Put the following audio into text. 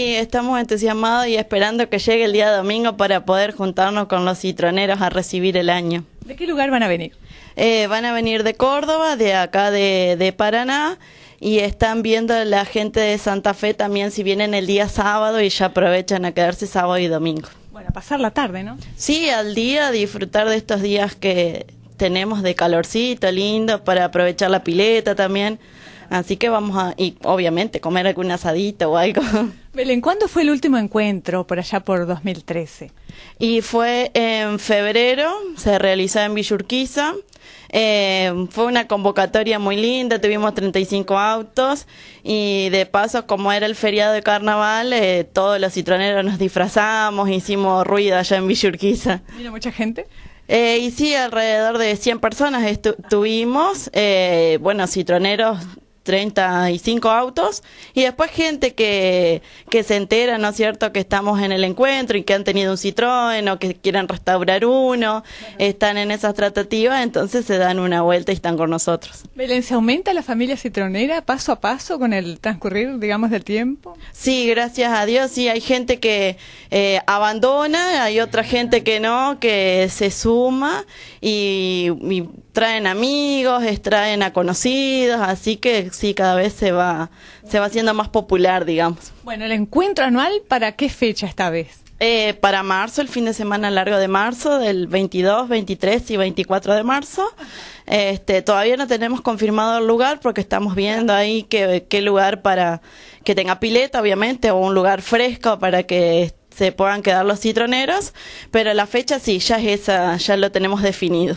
estamos entusiasmados y esperando que llegue el día domingo para poder juntarnos con los citroneros a recibir el año. ¿De qué lugar van a venir? Eh, van a venir de Córdoba, de acá de, Paraná y están viendo la gente de Santa Fe también si vienen el día sábado y ya aprovechan a quedarse sábado y domingo. Bueno, pasar la tarde, ¿no? Sí, al día, disfrutar de estos días que tenemos de calorcito lindo para aprovechar la pileta también. Así que vamos a, y obviamente, comer algún asadito o algo. Belén, ¿cuándo fue el último encuentro por allá por 2013? Y fue en febrero, se realizó en Villurquiza. Eh, fue una convocatoria muy linda, tuvimos 35 autos y de paso, como era el feriado de carnaval, eh, todos los citroneros nos disfrazamos, hicimos ruido allá en Villurquiza. ¿Vino mucha gente? Eh, y sí, alrededor de 100 personas tuvimos, eh, bueno, citroneros 35 autos y después gente que, se entera, ¿no es cierto?, que estamos en el encuentro y que han tenido un citrón, o que quieren restaurar uno, están en esas tratativas, entonces se dan una vuelta y están con nosotros. Belén, ¿se aumenta la familia citronera paso a paso con el transcurrir, digamos, del tiempo? Sí, gracias a Dios, sí, hay gente que eh, abandona, hay otra gente que no, que se suma y, y traen amigos, traen a conocidos, así que sí cada vez se va, se va haciendo más popular, digamos. Bueno, el encuentro anual, ¿para qué fecha esta vez? Eh, para marzo, el fin de semana largo de marzo, del 22, 23 y 24 de marzo. Este, todavía no tenemos confirmado el lugar porque estamos viendo ahí qué, qué lugar para que tenga pileta, obviamente, o un lugar fresco para que se puedan quedar los citroneros, pero la fecha sí, ya es esa, ya lo tenemos definido.